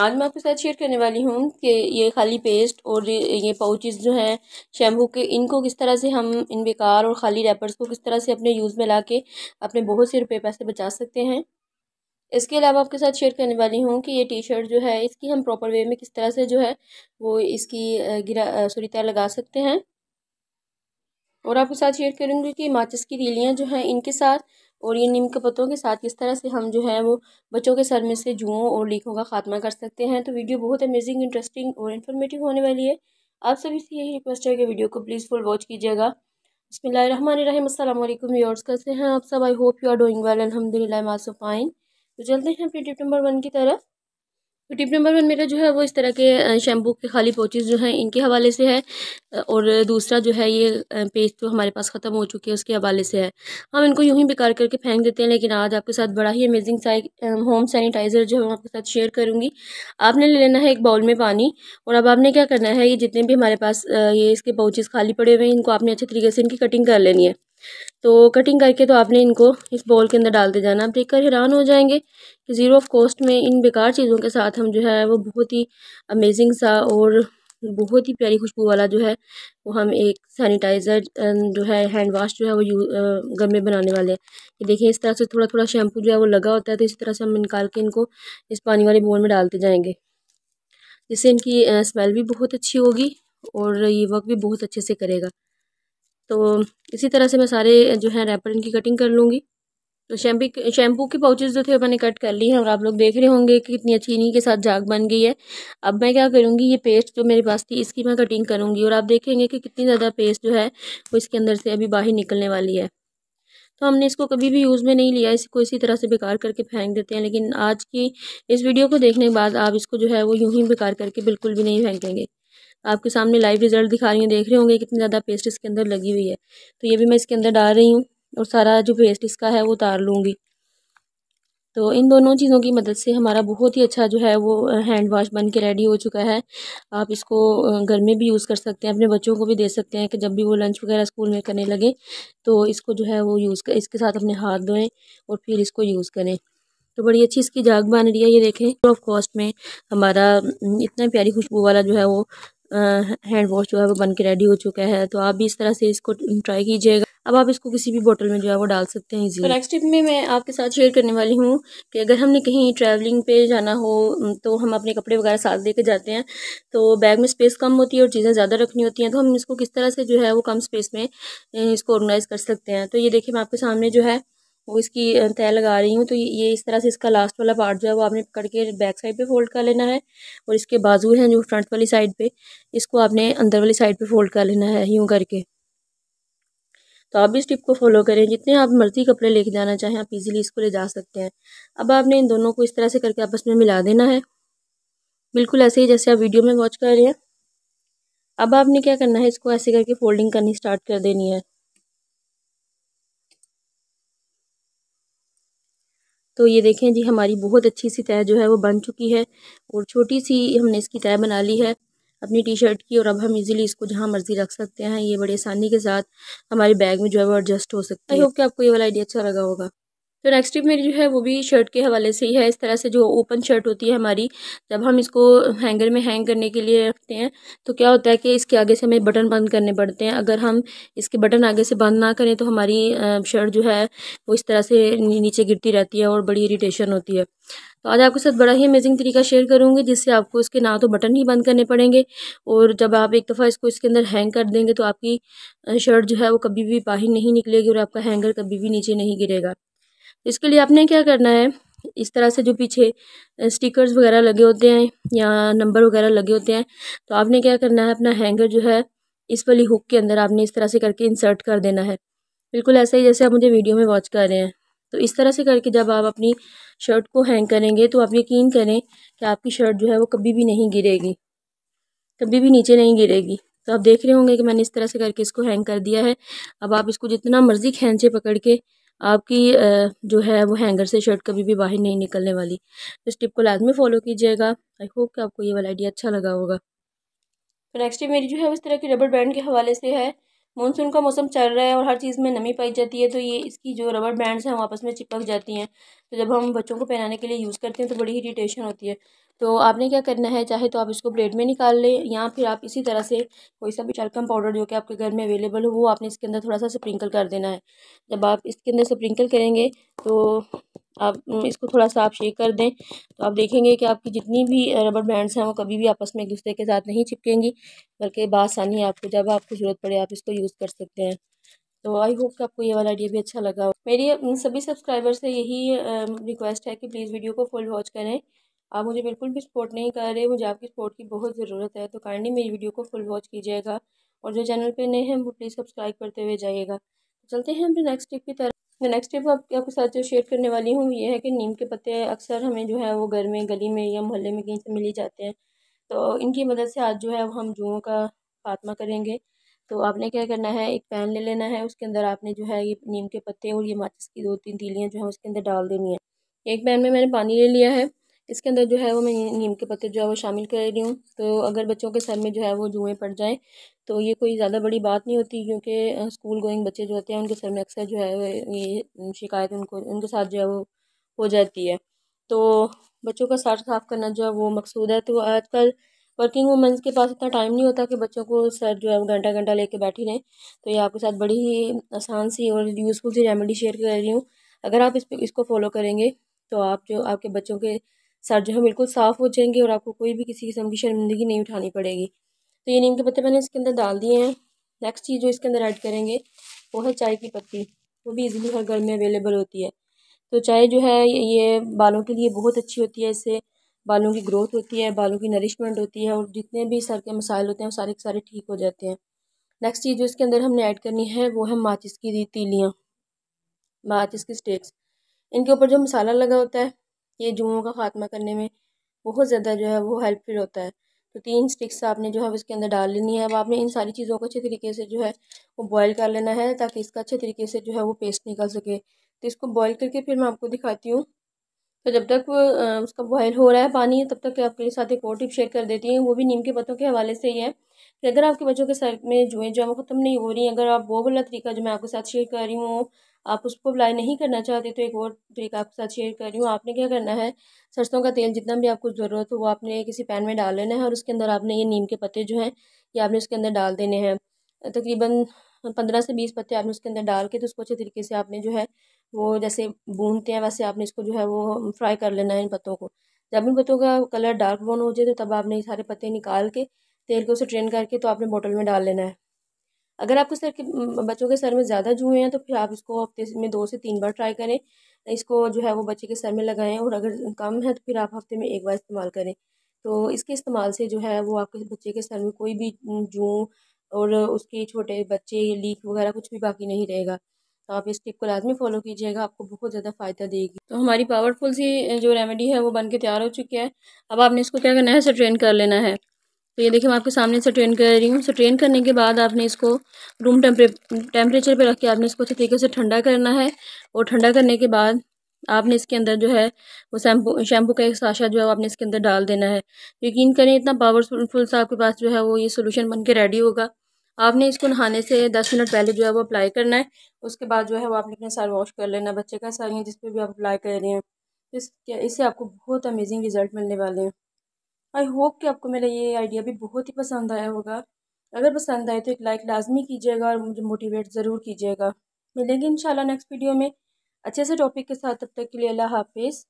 आज मैं आपके साथ शेयर करने वाली हूँ कि ये खाली पेस्ट और ये पाउचेस जो हैं शैम्पू के इनको किस तरह से हम इन बेकार और खाली रैपर्स को किस तरह से अपने यूज़ में ला के अपने बहुत से रुपये पैसे बचा सकते हैं इसके अलावा आपके साथ शेयर करने वाली हूँ कि ये टी शर्ट जो है इसकी हम प्रॉपर वे में किस तरह से जो है वो इसकी गिरा सुरी तय लगा सकते हैं और आपके साथ शेयर करूँगी कि माचिस की रीलियाँ जो हैं इनके साथ और ये नीम के पत्तों के साथ किस तरह से हम जो है वो बच्चों के सर में से जुओं और लीकों का खात्मा कर सकते हैं तो वीडियो बहुत अमेजिंग इंटरेस्टिंग और इन्फॉर्मेटिव होने वाली है आप सभी से यही रिक्वेस्ट है कि वीडियो को प्लीज़ फुल वॉच कीजिएगा बसमीम अल्लाम कैसे हैं आप सब I hope you are doing well अलहमदिल्ला मासो फाइन तो चलते हैं अपने टिप नंबर वन की तरफ तो टिप नंबर वन मेरा जो है वो इस तरह के शैम्पू के खाली पोचेज़ जो हैं इनके हवाले से है और दूसरा जो है ये पेस्ट जो हमारे पास ख़त्म हो चुके हैं उसके हवाले से है हम इनको यूँ ही बेकार करके फेंक देते हैं लेकिन आज आपके साथ बड़ा ही अमेजिंग होम सैनिटाइज़र जो है आपके साथ शेयर करूँगी आपने ले लेना है एक बाउल में पानी और अब आपने क्या करना है ये जितने भी हमारे पास ये इसके पोचेज़ खाली पड़े हुए हैं इनको आपने अच्छे तरीके से इनकी कटिंग कर लेनी है तो कटिंग करके तो आपने इनको इस बॉल के अंदर डालते जाना आप देखकर हैरान हो जाएंगे कि ज़ीरो ऑफ कॉस्ट में इन बेकार चीज़ों के साथ हम जो है वो बहुत ही अमेजिंग सा और बहुत ही प्यारी खुशबू वाला जो है वो हम एक सैनिटाइज़र जो है हैंड वाश जो है वो यू गम में बनाने वाले हैं ये देखिए इस तरह से थोड़ा थोड़ा शैम्पू जो है वो लगा होता है तो इसी तरह से हम निकाल के इनको इस पानी वाले बोल में डालते जाएंगे जिससे इनकी स्मेल भी बहुत अच्छी होगी और ये वर्क भी बहुत अच्छे से करेगा तो इसी तरह से मैं सारे जो है रैपर इनकी कटिंग कर लूँगी तो शैम्पी शैम्पू के पाउचेज़ जो थे मैंने कट कर ली हैं और आप लोग देख रहे होंगे कि कितनी अच्छी इन्हीं के साथ जाग बन गई है अब मैं क्या करूँगी ये पेस्ट जो मेरे पास थी इसकी मैं कटिंग करूँगी और आप देखेंगे कि कितनी ज़्यादा पेस्ट जो है वो इसके अंदर से अभी बाहर निकलने वाली है तो हमने इसको कभी भी यूज़ में नहीं लिया इसको इसी तरह से बेकार करके फेंक देते हैं लेकिन आज की इस वीडियो को देखने के बाद आप इसको जो है वो यूँ ही बेकार करके बिल्कुल भी नहीं फेंकेंगे आपके सामने लाइव रिजल्ट दिखा रही हूँ देख रहे होंगे कितनी ज़्यादा पेस्ट इसके अंदर लगी हुई है तो ये भी मैं इसके अंदर डाल रही हूँ और सारा जो पेस्ट इसका है वो उतार लूँगी तो इन दोनों चीज़ों की मदद से हमारा बहुत ही अच्छा जो है वो हैंड वाश बन के रेडी हो चुका है आप इसको घर में भी यूज़ कर सकते हैं अपने बच्चों को भी दे सकते हैं कि जब भी वो लंच वगैरह स्कूल में करने लगे तो इसको जो है वो यूज़ कर इसके साथ अपने हाथ धोएं और फिर इसको यूज़ करें तो बड़ी अच्छी इसकी जाग बन रही है ये देखें ऑफ कॉस्ट में हमारा इतना प्यारी खुशबू वाला जो है वो हैंड वॉश जो है वो बन के रेडी हो चुका है तो आप भी इस तरह से इसको ट्राई कीजिएगा अब आप इसको किसी भी बोतल में जो है वो डाल सकते हैं इजीली नेक्स्ट टिप में मैं आपके साथ शेयर करने वाली हूँ कि अगर हमने कहीं ट्रैवलिंग पे जाना हो तो हम अपने कपड़े वगैरह साथ लेके जाते हैं तो बैग में स्पेस कम होती है और चीज़ें ज़्यादा रखनी होती हैं तो हम इसको किस तरह से जो है वो कम स्पेस में इसको ऑर्गेनाइज़ कर सकते हैं तो ये देखिए मैं आपके सामने जो है वो इसकी तय लगा रही हूँ तो ये इस तरह से इसका लास्ट वाला पार्ट जो है वो आपने पकड़ के बैक साइड पे फोल्ड कर लेना है और इसके बाजू हैं जो फ्रंट वाली साइड पे इसको आपने अंदर वाली साइड पे फोल्ड कर लेना है यूँ करके तो आप इस टिप को फॉलो करें जितने आप मर्जी कपड़े लेके जाना चाहें आप इजीली इसको ले जा सकते हैं अब आपने इन दोनों को इस तरह से करके आपस में मिला देना है बिल्कुल ऐसे ही जैसे आप वीडियो में वॉच कर रहे हैं अब आपने क्या करना है इसको ऐसे करके फोल्डिंग करनी स्टार्ट कर देनी है तो ये देखें जी हमारी बहुत अच्छी सी तय जो है वो बन चुकी है और छोटी सी हमने इसकी तय बना ली है अपनी टी शर्ट की और अब हम इजीली इसको जहाँ मर्ज़ी रख सकते हैं ये बड़ी आसानी के साथ हमारे बैग में जो है वो एडजस्ट हो सकता है आई होप कि आपको ये वाला आइडिया अच्छा लगा होगा तो नेक्स्ट टिप मेरी जो है वो भी शर्ट के हवाले से ही है इस तरह से जो ओपन शर्ट होती है हमारी जब हम इसको हैंगर में हैंग करने के लिए रखते हैं तो क्या होता है कि इसके आगे से हमें बटन बंद करने पड़ते हैं अगर हम इसके बटन आगे से बंद ना करें तो हमारी शर्ट जो है वो इस तरह से नीचे गिरती रहती है और बड़ी इरीटेशन होती है तो आज आपके साथ बड़ा ही अमेजिंग तरीका शेयर करूँगी जिससे आपको इसके ना तो बटन ही बंद करने पड़ेंगे और जब आप एक दफ़ा इसको इसके अंदर हैंग कर देंगे तो आपकी शर्ट जो है वो कभी भी बाहर नहीं निकलेगी और आपका हैंगर कभी भी नीचे नहीं गिरेगा इसके लिए आपने क्या करना है इस तरह से जो पीछे स्टिकर्स वगैरह लगे होते हैं या नंबर वगैरह लगे होते हैं तो आपने क्या करना है अपना हैंगर जो है इस वाली हुक के अंदर आपने इस तरह से करके इंसर्ट कर देना है बिल्कुल ऐसा ही जैसे आप मुझे वीडियो में वॉच कर रहे हैं तो इस तरह से करके जब आप अपनी शर्ट को हैंग करेंगे तो आप यकीन करें कि आपकी शर्ट जो है वो कभी भी नहीं गिरेगी कभी भी नीचे नहीं गिरेगी तो आप देख रहे होंगे कि मैंने इस तरह से करके इसको हैंग कर दिया है अब आप इसको जितना मर्ज़ी खेचे पकड़ के आपकी जो है वो हैंगर से शर्ट कभी भी बाहर नहीं निकलने वाली तो इस टिप को लाजमी फॉलो कीजिएगा आई होप कि आपको ये वाला आइडिया अच्छा लगा होगा तो नेक्स्ट टिप मेरी जो है इस तरह की रबर बैंड के हवाले से है मानसून का मौसम चल रहा है और हर चीज़ में नमी पाई जाती है तो ये इसकी जो रबर बैंड्स हैं वो आपस में चिपक जाती हैं तो जब हम बच्चों को पहनाने के लिए यूज़ करते हैं तो बड़ी ही इरीटेशन होती है तो आपने क्या करना है चाहे तो आप इसको ब्रेड में निकाल लें या फिर आप इसी तरह से कोई सा भी चालकम पाउडर जो कि आपके घर में अवेलेबल हो वो आपने इसके अंदर थोड़ा सा स्प्रिंकल कर देना है जब आप इसके अंदर स्प्रिंकल करेंगे तो आप इसको थोड़ा सा आप शेक कर दें तो आप देखेंगे कि आपकी जितनी भी रबर बैंड्स हैं वो कभी भी आपस में एक दूसरे के साथ नहीं चिपकेंगी बल्कि बासानी आपको जब आपको ज़रूरत पड़े आप इसको यूज़ कर सकते हैं तो आई होप कि आपको ये वाला आइडिया भी अच्छा लगा हो मेरी सभी सब्सक्राइबर से यही रिक्वेस्ट है कि प्लीज़ वीडियो को फुल वॉच करें आप मुझे बिल्कुल भी सपोर्ट नहीं कर रहे मुझे आपकी सपोर्ट की बहुत ज़रूरत है तो काइंडली मेरी वीडियो को फुल वॉच कीजिएगा और जो चैनल पे नए हैं वो प्लीज़ सब्सक्राइब करते हुए जाइएगा चलते हैं अपने नेक्स्ट टिप की तरफ मैं नेक्स्ट टिप आपके आपके साथ जो शेयर करने वाली हूँ ये है कि नीम के पत्ते अक्सर हमें जो है वो घर में गली में या मोहल्ले में कहीं से मिल ही जाते हैं तो इनकी मदद से आज जो है वो हम जुओं का खात्मा करेंगे तो आपने क्या करना है एक पैन ले लेना है उसके अंदर आपने जो है ये नीम के पत्ते और ये माचिस की दो तीन तीलियाँ जो है उसके अंदर डाल देनी है एक पैन में मैंने पानी ले लिया है इसके अंदर जो है वो मैं नीम के पत्ते जो है वो शामिल कर रही हूँ तो अगर बच्चों के सर में जो है वो जुएँ पड़ जाएँ तो ये कोई ज़्यादा बड़ी बात नहीं होती क्योंकि स्कूल गोइंग बच्चे जो होते हैं उनके सर में अक्सर जो है ये शिकायत उनको उनके साथ जो है वो हो जाती है तो बच्चों का सर साफ़ करना जो है वो मकसूद है तो आजकल वर्किंग वूमेंस के पास इतना टाइम नहीं होता कि बच्चों को सर जो है वो घंटा घंटा लेके बैठी रहें तो ये आपके साथ बड़ी ही आसान सी और यूज़फुल सी रेमेडी शेयर कर रही हूँ अगर आप इस इसको फॉलो करेंगे तो आप जो आपके बच्चों के सर जो है बिल्कुल साफ़ हो जाएंगे और आपको कोई भी किसी किस्म की शर्मिंदगी नहीं उठानी पड़ेगी तो ये नीम के पत्ते मैंने इसके अंदर डाल दिए हैं नेक्स्ट चीज़ जो इसके अंदर ऐड करेंगे वो है चाय की पत्ती वो भी इजीली हर घर में अवेलेबल होती है तो चाय जो है ये बालों के लिए बहुत अच्छी होती है इससे बालों की ग्रोथ होती है बालों की नरिशमेंट होती है और जितने भी सर के मसाइल होते हैं वो सारे के सारे ठीक हो जाते हैं नेक्स्ट चीज़ जो इसके अंदर हमने ऐड करनी है वो है माचिस की तीलियाँ माचिस की स्टेक्स इनके ऊपर जो मसाला लगा होता है ये जुओं का ख़ात्मा करने में बहुत ज़्यादा जो है वो हेल्पफुल होता है तो तीन स्टिक्स आपने जो है उसके अंदर डाल लेनी है अब आपने इन सारी चीज़ों को अच्छे तरीके से जो है वो बॉयल कर लेना है ताकि इसका अच्छे तरीके से जो है वो पेस्ट निकल सके तो इसको बॉयल करके फिर मैं आपको दिखाती हूँ तो जब तक उसका बॉयल हो रहा है पानी तब तक आपके साथ एक और टिप शेयर कर देती हूँ वो भी नीम के पत्तों के हवाले से ही है कि अगर आपके बच्चों के सर में जुएँ जो है वो ख़त्म नहीं हो रही अगर आप वो वाला तरीका जो मैं आपके साथ शेयर कर रही हूँ आप उसको अप्लाई नहीं करना चाहते तो एक और तरीका आपके साथ शेयर कर रही हूँ आपने क्या करना है सरसों का तेल जितना भी आपको ज़रूरत हो वो आपने किसी पैन में डाल लेना है और उसके अंदर आपने ये नीम के पत्ते जो हैं ये आपने उसके अंदर डाल देने हैं तकरीबन पंद्रह से बीस पत्ते आपने उसके अंदर डाल के तो उसको अच्छे तरीके से आपने जो है वो जैसे भूनते हैं वैसे आपने इसको जो है वो फ्राई कर लेना है इन पत्तों को जब इन पत्तों का कलर डार्क ब्राउन हो जाए तो तब आपने सारे पत्ते निकाल के तेल को उसे ट्रेन करके तो आपने बोतल में डाल लेना है अगर आपको सर के बच्चों के सर में ज़्यादा जुए हैं तो फिर आप इसको हफ्ते में दो से तीन बार ट्राई करें इसको जो है वो बच्चे के सर में लगाएं और अगर कम है तो फिर आप हफ्ते में एक बार इस्तेमाल करें तो इसके इस्तेमाल से जो है वो आपके बच्चे के सर में कोई भी जू और उसके छोटे बच्चे लीक वगैरह कुछ भी बाकी नहीं रहेगा तो आप इस टिप को लाजमी फॉलो कीजिएगा आपको बहुत ज़्यादा फ़ायदा देगी तो हमारी पावरफुल सी जो रेमेडी है वो बन के तैयार हो चुकी है अब आपने इसको क्या करना है सर ट्रेन कर लेना है तो ये देखिए मैं आपके सामने से ट्रेन कर रही हूँ सो ट्रेन करने के बाद आपने इसको रूम टेम्परे टेम्परेचर पर रख के आपने इसको अच्छे तरीके से ठंडा करना है और ठंडा करने के बाद आपने इसके अंदर जो है वो शैम्पू शैम्पू का एक साशा जो है आपने इसके अंदर डाल देना है यकीन करें इतना पावरफुल सा आपके पास जो है वो ये सोल्यूशन बन के रेडी होगा आपने इसको नहाने से दस मिनट पहले जो है वो अप्लाई करना है उसके बाद जो है वो आपने अपना सर वॉश कर लेना बच्चे का सर जिस पर भी आप अप्लाई कर रहे हैं इस इससे आपको बहुत अमेजिंग रिजल्ट मिलने वाले हैं आई होप कि आपको मेरा ये आइडिया भी बहुत ही पसंद आया होगा अगर पसंद आए तो एक लाइक लाजमी कीजिएगा और मुझे मोटिवेट ज़रूर कीजिएगा मिलेंगे इंशाल्लाह नेक्स्ट वीडियो में अच्छे से टॉपिक के साथ तब तक के लिए अल्लाह हाफिज़